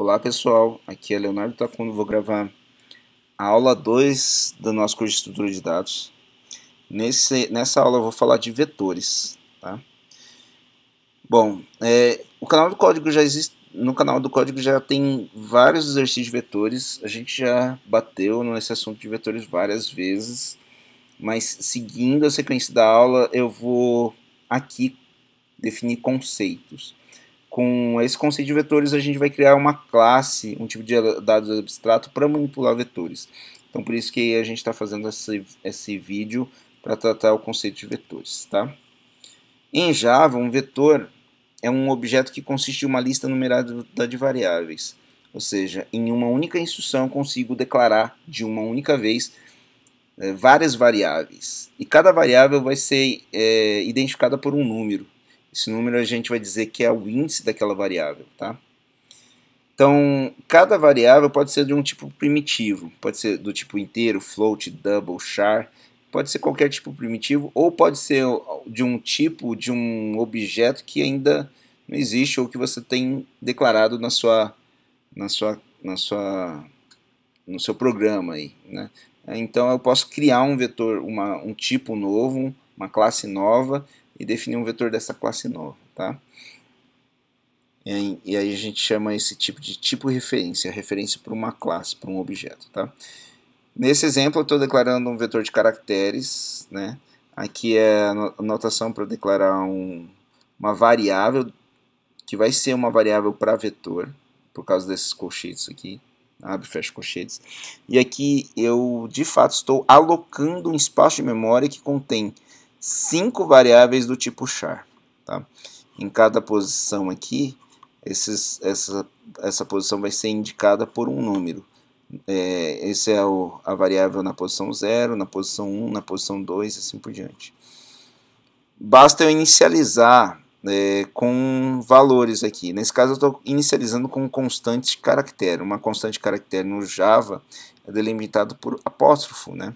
Olá pessoal, aqui é Leonardo Tacuno, vou gravar a aula 2 do nosso curso de estrutura de dados. Nesse, nessa aula eu vou falar de vetores. Tá? Bom, é, o canal do código já existe, no canal do código já tem vários exercícios de vetores, a gente já bateu nesse assunto de vetores várias vezes, mas seguindo a sequência da aula eu vou aqui definir conceitos com esse conceito de vetores, a gente vai criar uma classe, um tipo de dados abstrato para manipular vetores. Então, por isso que a gente está fazendo esse, esse vídeo para tratar o conceito de vetores. Tá? Em Java, um vetor é um objeto que consiste de uma lista numerada de variáveis. Ou seja, em uma única instrução consigo declarar de uma única vez eh, várias variáveis. E cada variável vai ser é, identificada por um número. Esse número a gente vai dizer que é o índice daquela variável, tá? Então, cada variável pode ser de um tipo primitivo, pode ser do tipo inteiro, float, double, char, pode ser qualquer tipo primitivo, ou pode ser de um tipo, de um objeto que ainda não existe ou que você tem declarado na sua, na sua, na sua, no seu programa aí, né? Então eu posso criar um vetor, uma, um tipo novo, uma classe nova e definir um vetor dessa classe nova, tá? E aí a gente chama esse tipo de tipo referência, referência para uma classe, para um objeto, tá? Nesse exemplo, eu estou declarando um vetor de caracteres, né? Aqui é a notação para declarar um, uma variável, que vai ser uma variável para vetor, por causa desses colchetes aqui, abre e fecha colchetes. E aqui eu, de fato, estou alocando um espaço de memória que contém cinco variáveis do tipo char. Tá? Em cada posição aqui, esses, essa, essa posição vai ser indicada por um número. É, esse é o, a variável na posição 0, na posição 1, um, na posição 2 e assim por diante. Basta eu inicializar é, com valores aqui. Nesse caso, eu estou inicializando com constante caractere. Uma constante caractere no Java é delimitado por apóstrofo, né?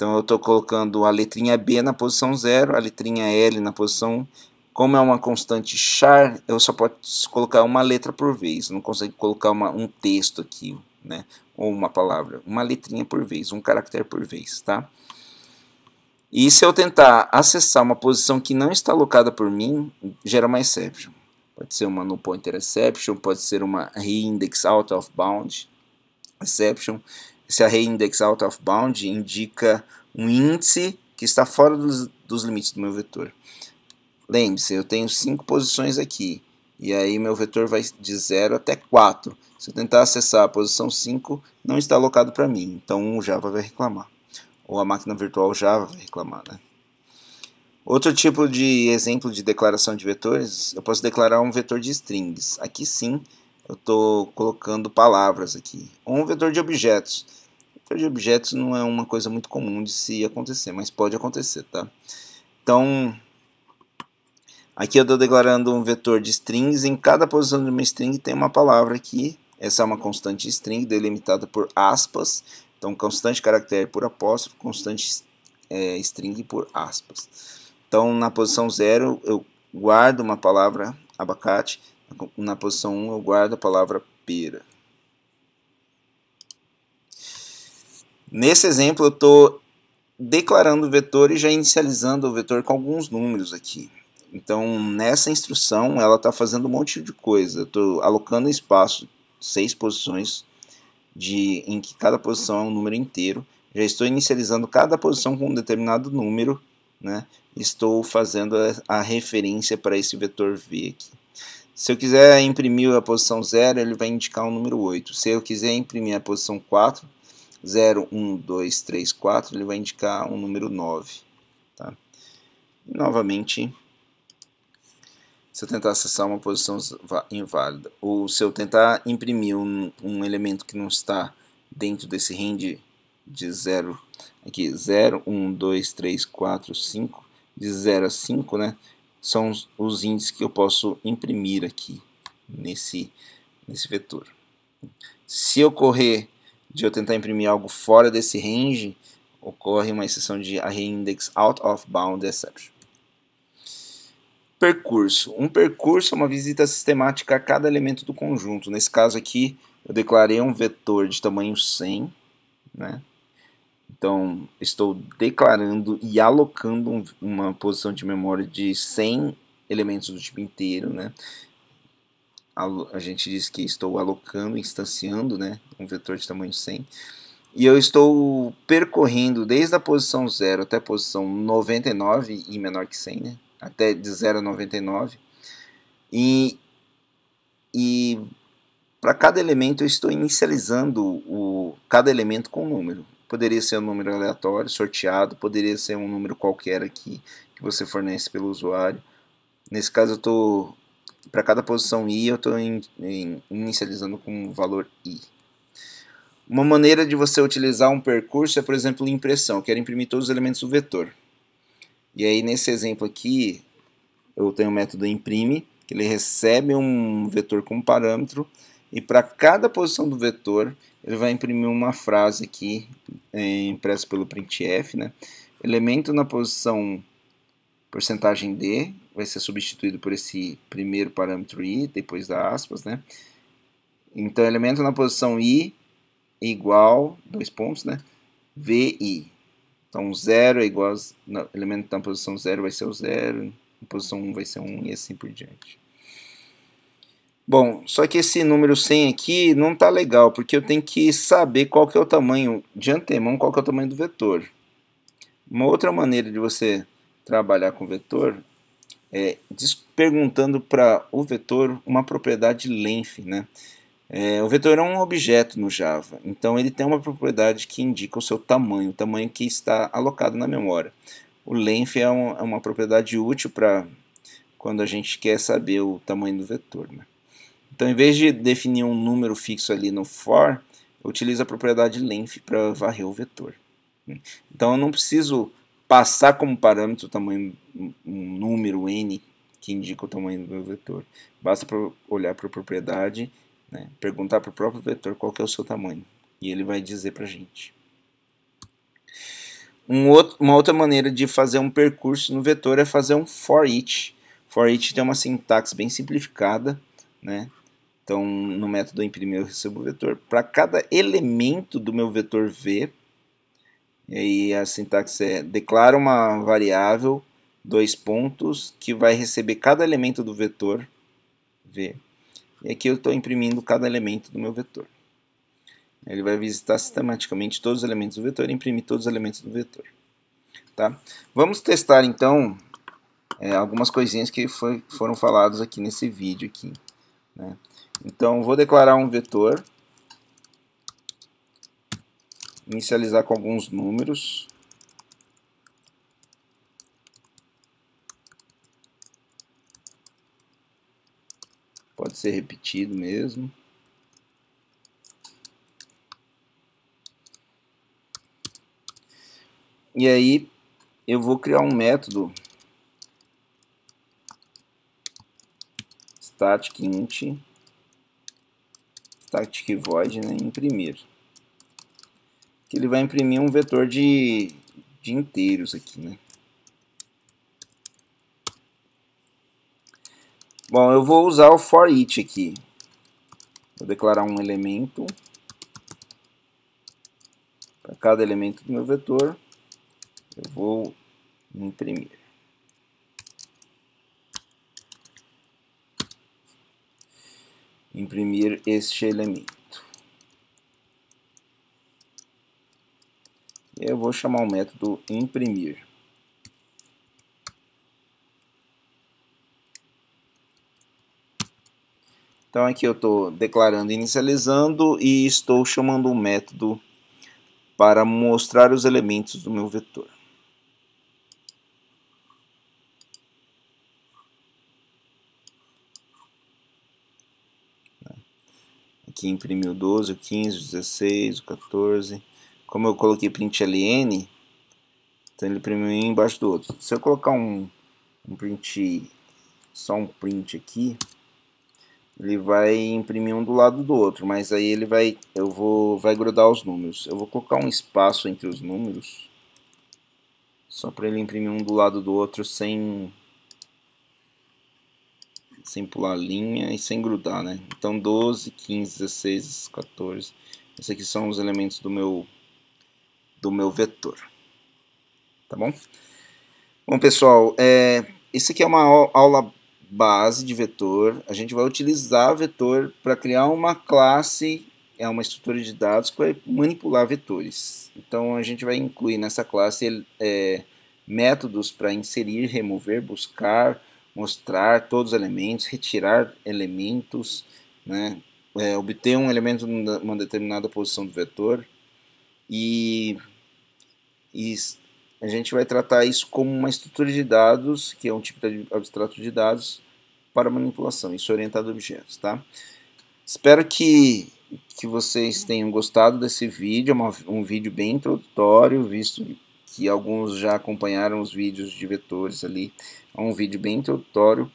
Então eu estou colocando a letrinha B na posição 0, a letrinha L na posição 1. Como é uma constante char, eu só posso colocar uma letra por vez. Eu não consigo colocar uma, um texto aqui, né? Ou uma palavra. Uma letrinha por vez, um caractere por vez, tá? E se eu tentar acessar uma posição que não está alocada por mim, gera uma exception. Pode ser uma no pointer exception, pode ser uma reindex out of bound exception. Esse array index out of bound indica um índice que está fora dos, dos limites do meu vetor. Lembre-se, eu tenho cinco posições aqui. E aí meu vetor vai de 0 até 4. Se eu tentar acessar a posição 5, não está alocado para mim. Então o Java vai reclamar. Ou a máquina virtual Java vai reclamar. Né? Outro tipo de exemplo de declaração de vetores, eu posso declarar um vetor de strings. Aqui sim, eu estou colocando palavras aqui. Ou um vetor de objetos de objetos não é uma coisa muito comum de se acontecer, mas pode acontecer, tá? Então, aqui eu estou declarando um vetor de strings. Em cada posição de uma string tem uma palavra aqui. Essa é uma constante string delimitada por aspas. Então, constante caractere por apóstrofo, constante é, string por aspas. Então, na posição 0, eu guardo uma palavra abacate. Na posição 1, um, eu guardo a palavra pera. Nesse exemplo, eu estou declarando o vetor e já inicializando o vetor com alguns números aqui. Então, nessa instrução, ela está fazendo um monte de coisa. Estou alocando espaço, seis posições, de, em que cada posição é um número inteiro. Já estou inicializando cada posição com um determinado número. Né? Estou fazendo a, a referência para esse vetor V aqui. Se eu quiser imprimir a posição 0, ele vai indicar o número 8. Se eu quiser imprimir a posição 4, 0, 1, 2, 3, 4, ele vai indicar um número 9. Tá? E, novamente, se eu tentar acessar uma posição inválida, ou se eu tentar imprimir um, um elemento que não está dentro desse range de 0, aqui 0, 1, 2, 3, 4, 5, de 0 a 5, né, são os, os índices que eu posso imprimir aqui nesse, nesse vetor. Se ocorrer correr de eu tentar imprimir algo fora desse range, ocorre uma exceção de array index out of bound exception. Percurso. Um percurso é uma visita sistemática a cada elemento do conjunto. Nesse caso aqui, eu declarei um vetor de tamanho 100, né? Então, estou declarando e alocando uma posição de memória de 100 elementos do tipo inteiro, né? a gente diz que estou alocando, instanciando né, um vetor de tamanho 100, e eu estou percorrendo desde a posição 0 até a posição 99 e menor que 100, né, até de 0 a 99, e, e para cada elemento eu estou inicializando o, cada elemento com um número. Poderia ser um número aleatório, sorteado, poderia ser um número qualquer aqui que você fornece pelo usuário. Nesse caso eu estou para cada posição i, eu estou inicializando com o valor i. Uma maneira de você utilizar um percurso é, por exemplo, impressão. Eu quero imprimir todos os elementos do vetor. E aí, nesse exemplo aqui, eu tenho o método imprime, que ele recebe um vetor com parâmetro, e para cada posição do vetor, ele vai imprimir uma frase aqui, é, impressa pelo printf, né? Elemento na posição porcentagem %d vai ser substituído por esse primeiro parâmetro i, depois da aspas, né? Então, elemento na posição i igual, dois pontos, né? vi. Então, 0 é igual, a, elemento na posição 0 vai ser o 0, na posição 1 um vai ser 1 um, e assim por diante. Bom, só que esse número 100 aqui não tá legal, porque eu tenho que saber qual que é o tamanho, de antemão, qual que é o tamanho do vetor. Uma outra maneira de você trabalhar com vetor é, perguntando para o vetor uma propriedade length, né? É, o vetor é um objeto no Java, então ele tem uma propriedade que indica o seu tamanho, o tamanho que está alocado na memória. O length é, um, é uma propriedade útil para quando a gente quer saber o tamanho do vetor. Né? Então, em vez de definir um número fixo ali no for, eu utilizo a propriedade length para varrer o vetor. Então, eu não preciso passar como parâmetro o tamanho, um número n que indica o tamanho do meu vetor. Basta olhar para a propriedade, né, perguntar para o próprio vetor qual é o seu tamanho, e ele vai dizer para a gente. Um outro, uma outra maneira de fazer um percurso no vetor é fazer um for each. For each tem uma sintaxe bem simplificada, né? Então, no método imprimir eu recebo o vetor. Para cada elemento do meu vetor v, e aí a sintaxe é declara uma variável, dois pontos, que vai receber cada elemento do vetor v. E aqui eu estou imprimindo cada elemento do meu vetor. Ele vai visitar sistematicamente todos os elementos do vetor e imprimir todos os elementos do vetor. Tá? Vamos testar então é, algumas coisinhas que foi, foram faladas aqui nesse vídeo. Aqui, né? Então vou declarar um vetor inicializar com alguns números. Pode ser repetido mesmo. E aí eu vou criar um método static int static void né, imprimir que ele vai imprimir um vetor de, de inteiros aqui, né? Bom, eu vou usar o for each aqui. Vou declarar um elemento para cada elemento do meu vetor. Eu vou imprimir. Imprimir este elemento. Eu vou chamar o método imprimir. Então aqui eu estou declarando inicializando e estou chamando o um método para mostrar os elementos do meu vetor. Aqui imprimiu 12, 15, 16, 14 como eu coloquei print ln, então ele imprimiu um embaixo do outro. Se eu colocar um, um print, só um print aqui, ele vai imprimir um do lado do outro, mas aí ele vai, eu vou, vai grudar os números. Eu vou colocar um espaço entre os números, só para ele imprimir um do lado do outro sem, sem pular linha e sem grudar, né? Então 12, 15, 16, 14, esses aqui são os elementos do meu do meu vetor. Tá bom? Bom, pessoal, é, isso aqui é uma aula base de vetor. A gente vai utilizar vetor para criar uma classe, é uma estrutura de dados que vai manipular vetores. Então, a gente vai incluir nessa classe é, métodos para inserir, remover, buscar, mostrar todos os elementos, retirar elementos, né? É, obter um elemento numa determinada posição do vetor e e a gente vai tratar isso como uma estrutura de dados, que é um tipo de abstrato de dados, para manipulação, isso é orientado a objetos, tá? Espero que, que vocês tenham gostado desse vídeo, é uma, um vídeo bem introdutório, visto que alguns já acompanharam os vídeos de vetores ali, é um vídeo bem introdutório,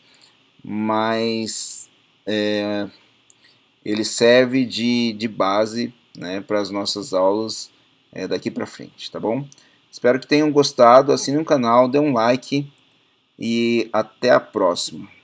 mas é, ele serve de, de base né, para as nossas aulas é, daqui para frente, tá bom? Espero que tenham gostado, assine o canal, dê um like e até a próxima.